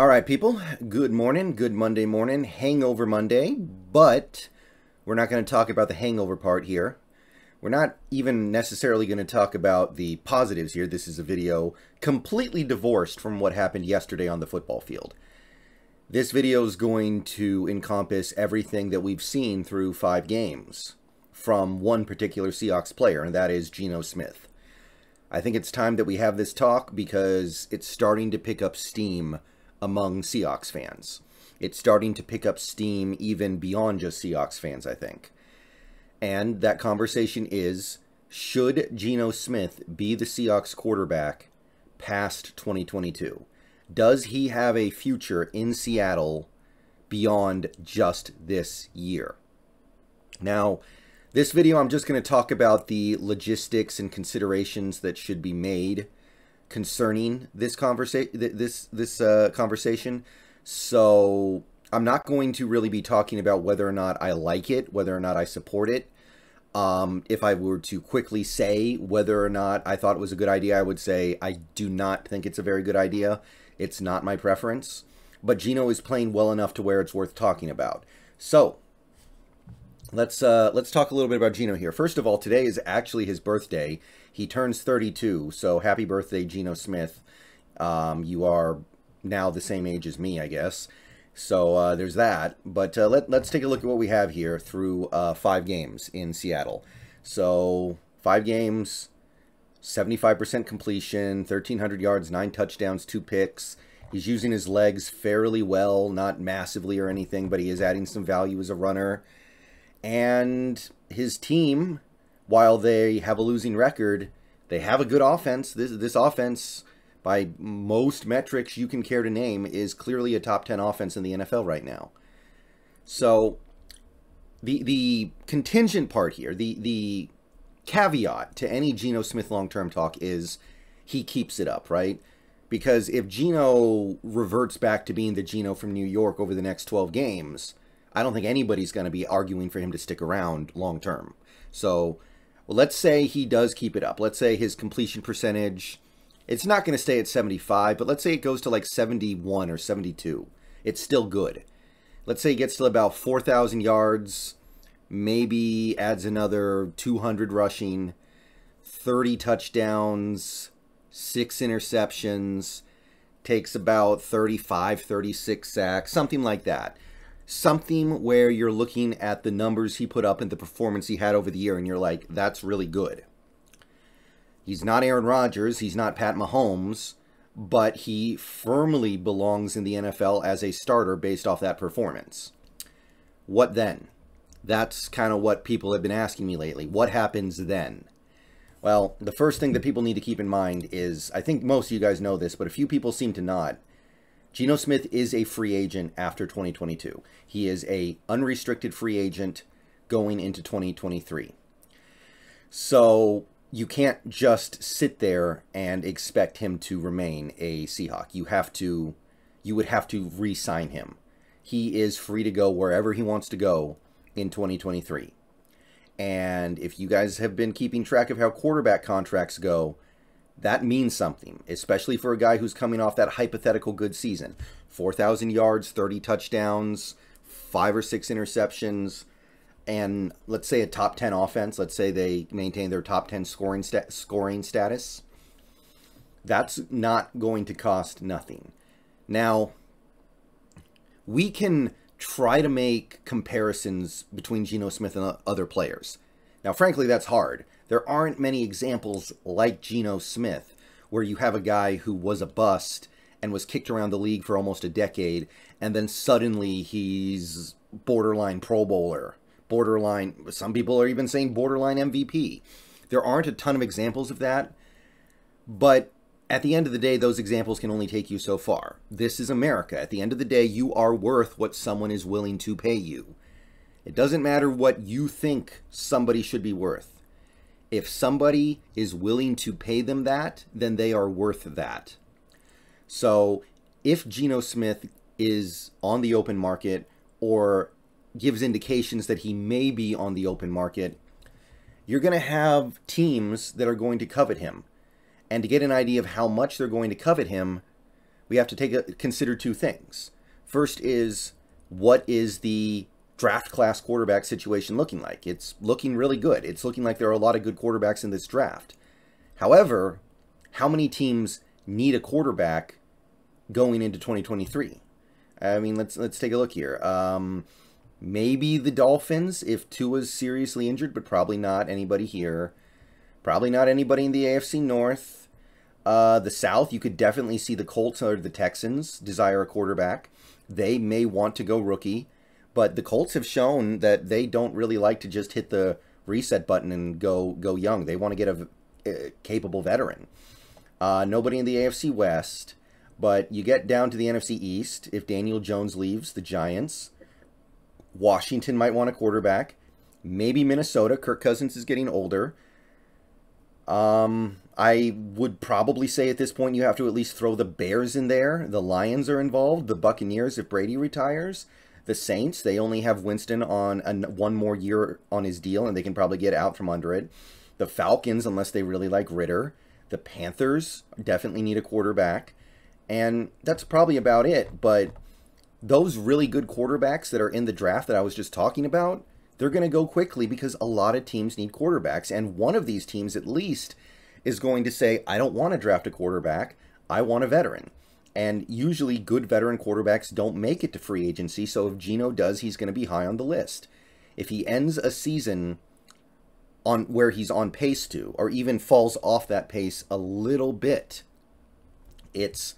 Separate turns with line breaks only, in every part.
All right, people, good morning, good Monday morning, hangover Monday, but we're not going to talk about the hangover part here. We're not even necessarily going to talk about the positives here. This is a video completely divorced from what happened yesterday on the football field. This video is going to encompass everything that we've seen through five games from one particular Seahawks player, and that is Geno Smith. I think it's time that we have this talk because it's starting to pick up steam among Seahawks fans. It's starting to pick up steam even beyond just Seahawks fans, I think. And that conversation is should Geno Smith be the Seahawks quarterback past 2022? Does he have a future in Seattle beyond just this year? Now, this video, I'm just going to talk about the logistics and considerations that should be made concerning this conversation this this uh, conversation so i'm not going to really be talking about whether or not i like it whether or not i support it um, if i were to quickly say whether or not i thought it was a good idea i would say i do not think it's a very good idea it's not my preference but gino is playing well enough to where it's worth talking about so let's uh, let's talk a little bit about gino here first of all today is actually his birthday he turns 32, so happy birthday, Geno Smith. Um, you are now the same age as me, I guess. So uh, there's that. But uh, let, us take a look at what we have here through uh, five games in Seattle. So five games, 75% completion, 1,300 yards, nine touchdowns, two picks. He's using his legs fairly well, not massively or anything, but he is adding some value as a runner. And his team while they have a losing record, they have a good offense. This this offense, by most metrics you can care to name, is clearly a top ten offense in the NFL right now. So, the the contingent part here, the the caveat to any Geno Smith long term talk is he keeps it up, right? Because if Geno reverts back to being the Geno from New York over the next 12 games, I don't think anybody's going to be arguing for him to stick around long term. So well, let's say he does keep it up. Let's say his completion percentage, it's not going to stay at 75, but let's say it goes to like 71 or 72. It's still good. Let's say he gets to about 4,000 yards, maybe adds another 200 rushing, 30 touchdowns, six interceptions, takes about 35, 36 sacks, something like that something where you're looking at the numbers he put up and the performance he had over the year, and you're like, that's really good. He's not Aaron Rodgers, he's not Pat Mahomes, but he firmly belongs in the NFL as a starter based off that performance. What then? That's kind of what people have been asking me lately. What happens then? Well, the first thing that people need to keep in mind is I think most of you guys know this, but a few people seem to not Geno Smith is a free agent after 2022. He is a unrestricted free agent going into 2023. So you can't just sit there and expect him to remain a Seahawk. You have to you would have to re-sign him. He is free to go wherever he wants to go in 2023. And if you guys have been keeping track of how quarterback contracts go, that means something, especially for a guy who's coming off that hypothetical good season. 4,000 yards, 30 touchdowns, five or six interceptions, and let's say a top 10 offense. Let's say they maintain their top 10 scoring, sta- scoring status. That's not going to cost nothing. Now, we can try to make comparisons between Geno Smith and other players. Now, frankly, that's hard there aren't many examples like Geno Smith, where you have a guy who was a bust and was kicked around the league for almost a decade, and then suddenly he's borderline Pro Bowler, borderline, some people are even saying borderline MVP. There aren't a ton of examples of that, but at the end of the day, those examples can only take you so far. This is America. At the end of the day, you are worth what someone is willing to pay you. It doesn't matter what you think somebody should be worth. If somebody is willing to pay them that, then they are worth that. So if Geno Smith is on the open market or gives indications that he may be on the open market, you're going to have teams that are going to covet him. And to get an idea of how much they're going to covet him, we have to take a, consider two things. First is what is the draft class quarterback situation looking like? It's looking really good. It's looking like there are a lot of good quarterbacks in this draft. However, how many teams need a quarterback going into 2023? I mean, let's let's take a look here. Um, maybe the Dolphins if Tua's seriously injured, but probably not anybody here. Probably not anybody in the AFC North. Uh, the South, you could definitely see the Colts or the Texans desire a quarterback. They may want to go rookie. But the Colts have shown that they don't really like to just hit the reset button and go go young. They want to get a, a capable veteran. Uh, nobody in the AFC West, but you get down to the NFC East. If Daniel Jones leaves the Giants, Washington might want a quarterback. Maybe Minnesota. Kirk Cousins is getting older. Um, I would probably say at this point you have to at least throw the Bears in there. The Lions are involved. The Buccaneers if Brady retires the Saints. They only have Winston on an, one more year on his deal, and they can probably get out from under it. The Falcons, unless they really like Ritter. The Panthers definitely need a quarterback. And that's probably about it. But those really good quarterbacks that are in the draft that I was just talking about, they're going to go quickly because a lot of teams need quarterbacks. And one of these teams, at least, is going to say, I don't want to draft a quarterback. I want a veteran. And usually good veteran quarterbacks don't make it to free agency, so if Gino does, he's going to be high on the list. If he ends a season on where he's on pace to or even falls off that pace a little bit, it's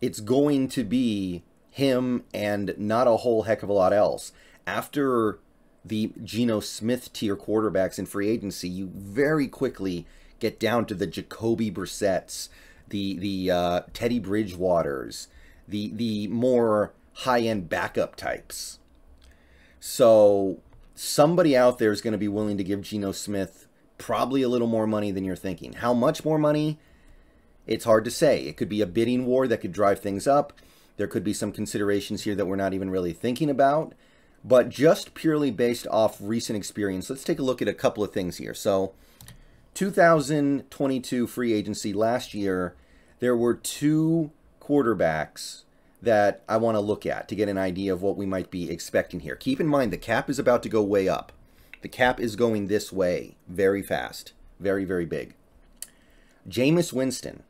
it's going to be him and not a whole heck of a lot else. After the Geno Smith tier quarterbacks in free agency, you very quickly get down to the Jacoby Brissett's, the the uh, Teddy Bridgewaters, the the more high end backup types. So somebody out there is going to be willing to give Geno Smith probably a little more money than you're thinking. How much more money? It's hard to say. It could be a bidding war that could drive things up. There could be some considerations here that we're not even really thinking about. But just purely based off recent experience, let's take a look at a couple of things here. So 2022 free agency last year, there were two quarterbacks that I want to look at to get an idea of what we might be expecting here. Keep in mind the cap is about to go way up. The cap is going this way very fast, very, very big. Jameis Winston.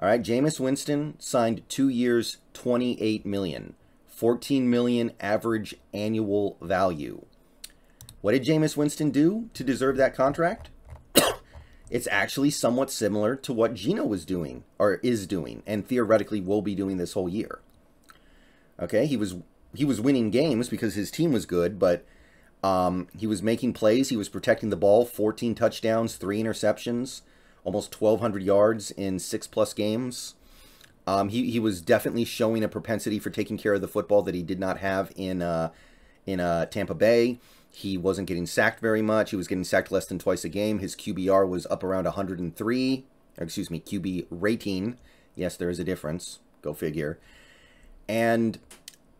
All right, Jameis Winston signed two years, 28 million, 14 million average annual value. What did Jameis Winston do to deserve that contract? it's actually somewhat similar to what Gino was doing or is doing and theoretically will be doing this whole year. Okay, he was he was winning games because his team was good, but um, he was making plays, he was protecting the ball, 14 touchdowns, 3 interceptions, almost 1200 yards in 6 plus games. Um, he, he was definitely showing a propensity for taking care of the football that he did not have in uh, in uh, Tampa Bay. He wasn't getting sacked very much. He was getting sacked less than twice a game. His QBR was up around 103, excuse me, QB rating. Yes, there is a difference. Go figure. And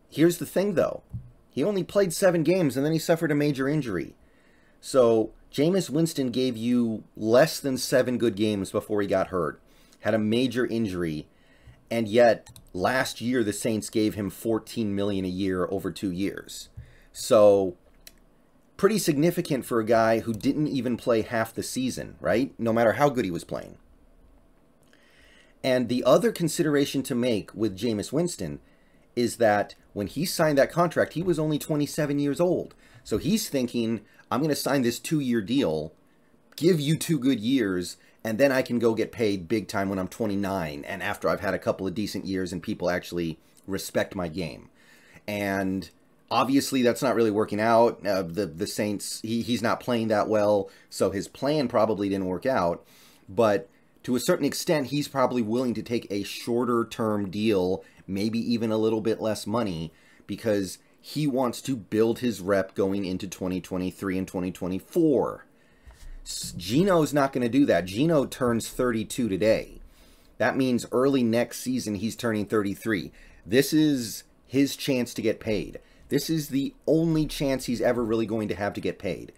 here's the thing, though. He only played seven games, and then he suffered a major injury. So Jameis Winston gave you less than seven good games before he got hurt, had a major injury, and yet last year the Saints gave him 14 million a year over two years. So pretty significant for a guy who didn't even play half the season, right? No matter how good he was playing. And the other consideration to make with Jameis Winston is that when he signed that contract, he was only 27 years old. So he's thinking, I'm going to sign this two year deal, give you two good years, and then I can go get paid big time when I'm 29 and after I've had a couple of decent years and people actually respect my game. And obviously that's not really working out. Uh, the the Saints he, he's not playing that well, so his plan probably didn't work out. But to a certain extent, he's probably willing to take a shorter term deal, maybe even a little bit less money, because he wants to build his rep going into 2023 and 2024. Gino's not going to do that. Gino turns 32 today. That means early next season he's turning 33. This is his chance to get paid. This is the only chance he's ever really going to have to get paid.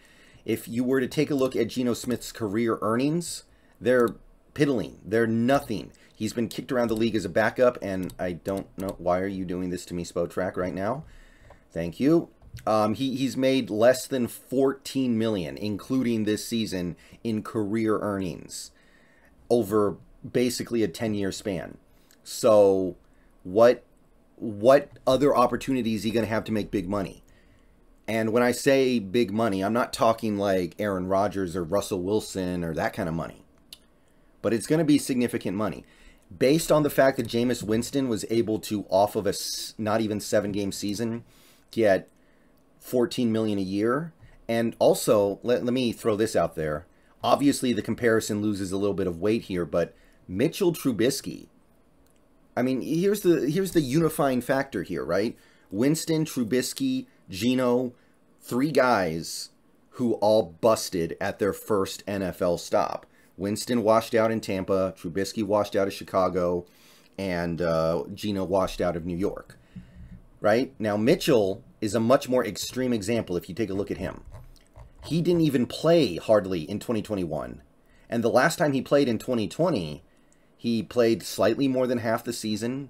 If you were to take a look at Geno Smith's career earnings, they're piddling. They're nothing. He's been kicked around the league as a backup, and I don't know why are you doing this to me, Spotrack, right now. Thank you. Um, he he's made less than 14 million, including this season, in career earnings over basically a 10 year span. So, what what other opportunities he going to have to make big money? And when I say big money, I'm not talking like Aaron Rodgers or Russell Wilson or that kind of money. But it's going to be significant money. Based on the fact that Jameis Winston was able to, off of a not even seven game season, get 14 million a year. And also, let, let me throw this out there. Obviously, the comparison loses a little bit of weight here, but Mitchell Trubisky I mean, here's the here's the unifying factor here, right? Winston, Trubisky, Gino, three guys who all busted at their first NFL stop. Winston washed out in Tampa, Trubisky washed out of Chicago, and uh, Gino washed out of New York. Right? Now, Mitchell is a much more extreme example if you take a look at him. He didn't even play hardly in 2021. And the last time he played in 2020, he played slightly more than half the season.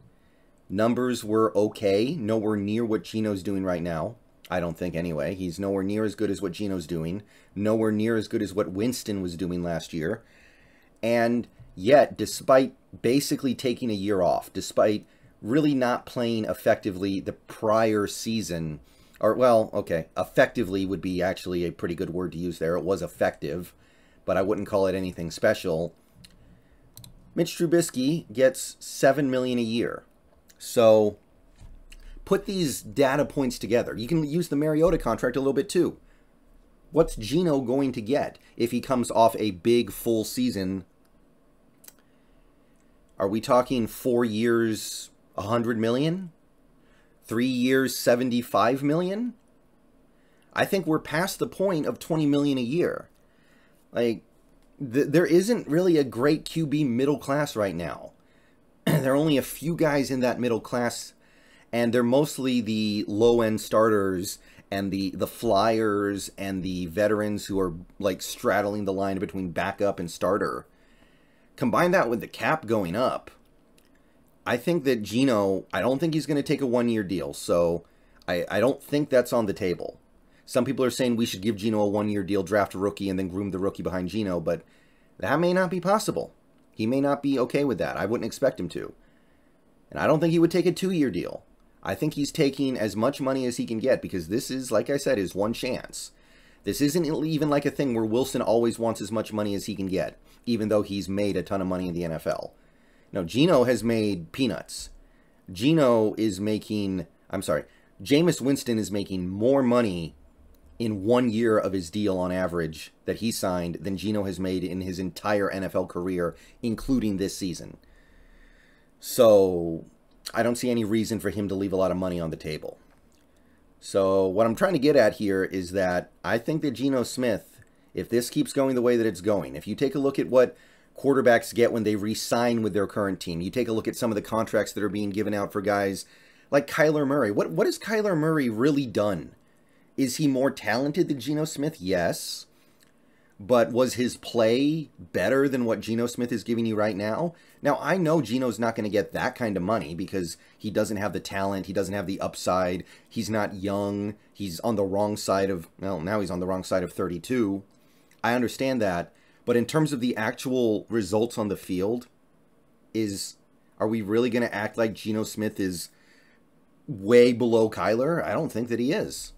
Numbers were okay, nowhere near what Gino's doing right now. I don't think, anyway. He's nowhere near as good as what Gino's doing, nowhere near as good as what Winston was doing last year. And yet, despite basically taking a year off, despite really not playing effectively the prior season, or well, okay, effectively would be actually a pretty good word to use there. It was effective, but I wouldn't call it anything special. Mitch Trubisky gets 7 million a year. So put these data points together. You can use the Mariota contract a little bit too. What's Gino going to get if he comes off a big full season? Are we talking 4 years 100 million? 3 years 75 million? I think we're past the point of 20 million a year. Like th- there isn't really a great QB middle class right now. there are only a few guys in that middle class, and they're mostly the low end starters and the the flyers and the veterans who are like straddling the line between backup and starter. Combine that with the cap going up. I think that Gino, I don't think he's going to take a one year deal. So I, I don't think that's on the table. Some people are saying we should give Gino a one year deal, draft a rookie, and then groom the rookie behind Gino, but that may not be possible. He may not be okay with that. I wouldn't expect him to. And I don't think he would take a two year deal. I think he's taking as much money as he can get because this is, like I said, his one chance. This isn't even like a thing where Wilson always wants as much money as he can get, even though he's made a ton of money in the NFL. No, Gino has made peanuts. Gino is making, I'm sorry, Jameis Winston is making more money in one year of his deal on average that he signed than Gino has made in his entire NFL career, including this season. So I don't see any reason for him to leave a lot of money on the table. So what I'm trying to get at here is that I think that Geno Smith, if this keeps going the way that it's going, if you take a look at what quarterbacks get when they re-sign with their current team, you take a look at some of the contracts that are being given out for guys like Kyler Murray. What what has Kyler Murray really done? Is he more talented than Geno Smith? Yes. But was his play better than what Geno Smith is giving you right now? Now, I know Geno's not going to get that kind of money because he doesn't have the talent. He doesn't have the upside. He's not young. He's on the wrong side of, well, now he's on the wrong side of 32. I understand that. But in terms of the actual results on the field, is are we really going to act like Geno Smith is way below Kyler? I don't think that he is.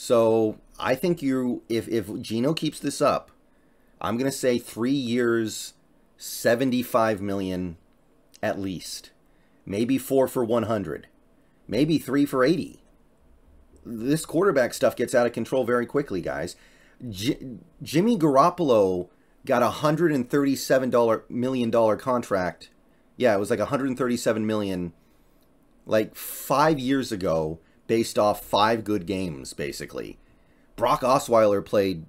So I think you, if if Gino keeps this up, I'm gonna say three years, seventy-five million, at least, maybe four for one hundred, maybe three for eighty. This quarterback stuff gets out of control very quickly, guys. J- Jimmy Garoppolo got a hundred and thirty-seven dollar million dollar contract. Yeah, it was like 137 million, like five years ago based off five good games, basically. Brock Osweiler played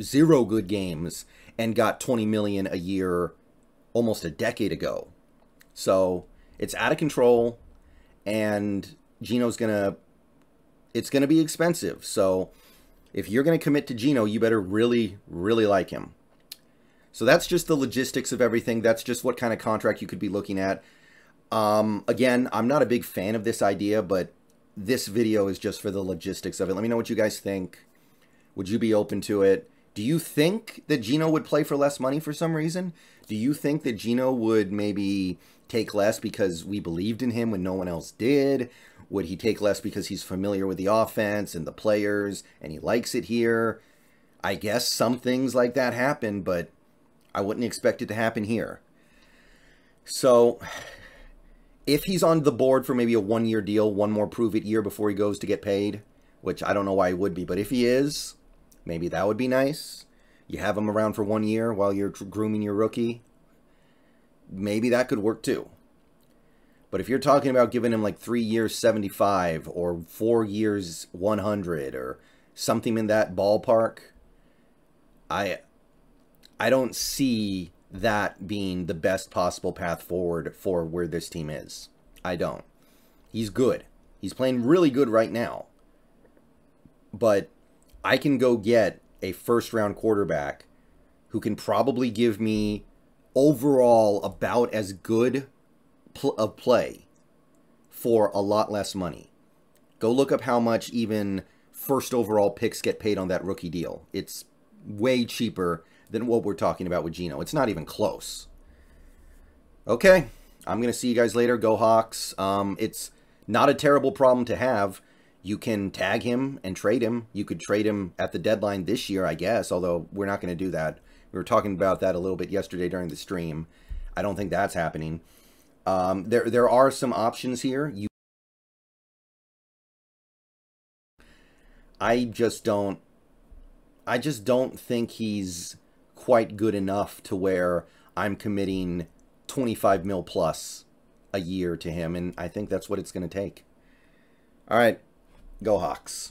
zero good games and got 20 million a year almost a decade ago. So it's out of control, and Gino's gonna. It's gonna be expensive. So if you're gonna commit to Gino, you better really, really like him. So that's just the logistics of everything. That's just what kind of contract you could be looking at. Um, again, I'm not a big fan of this idea, but this video is just for the logistics of it. Let me know what you guys think. Would you be open to it? Do you think that Gino would play for less money for some reason? Do you think that Gino would maybe take less because we believed in him when no one else did? Would he take less because he's familiar with the offense and the players and he likes it here? I guess some things like that happen, but I wouldn't expect it to happen here. So if he's on the board for maybe a one year deal, one more prove it year before he goes to get paid, which I don't know why he would be, but if he is, maybe that would be nice. You have him around for one year while you're grooming your rookie. Maybe that could work too. But if you're talking about giving him like three years 75 or four years 100 or something in that ballpark, I I don't see that being the best possible path forward for where this team is. I don't. He's good. He's playing really good right now. But I can go get a first round quarterback who can probably give me overall about as good pl- of play for a lot less money. Go look up how much even first overall picks get paid on that rookie deal. It's way cheaper than what we're talking about with Gino. It's not even close. Okay, I'm going to see you guys later. Go Hawks. Um, it's not a terrible problem to have. You can tag him and trade him. You could trade him at the deadline this year, I guess, although we're not going to do that. We were talking about that a little bit yesterday during the stream. I don't think that's happening. Um, there, there are some options here. You, I just don't, I just don't think he's quite good enough to where I'm committing 25 mil plus a year to him, and I think that's what it's going to take. All right, go Hawks.